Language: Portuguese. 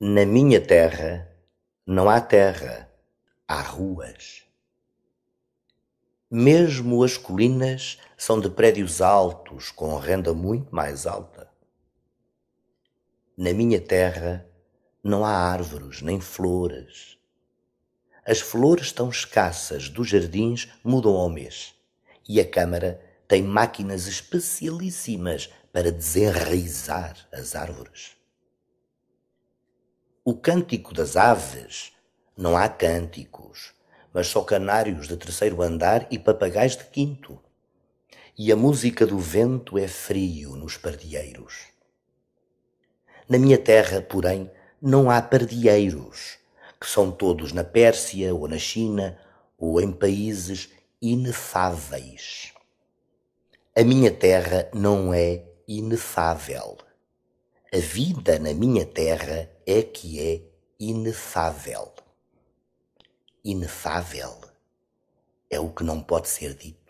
Na minha terra não há terra, há ruas. Mesmo as colinas são de prédios altos, com renda muito mais alta. Na minha terra não há árvores nem flores. As flores tão escassas dos jardins mudam ao mês e a Câmara tem máquinas especialíssimas para desenraizar as árvores. O cântico das aves. Não há cânticos, mas só canários de terceiro andar e papagais de quinto. E a música do vento é frio nos pardieiros. Na minha terra, porém, não há pardieiros, que são todos na Pérsia ou na China ou em países inefáveis. A minha terra não é inefável. A vida na minha terra é que é inefável. Inefável é o que não pode ser dito.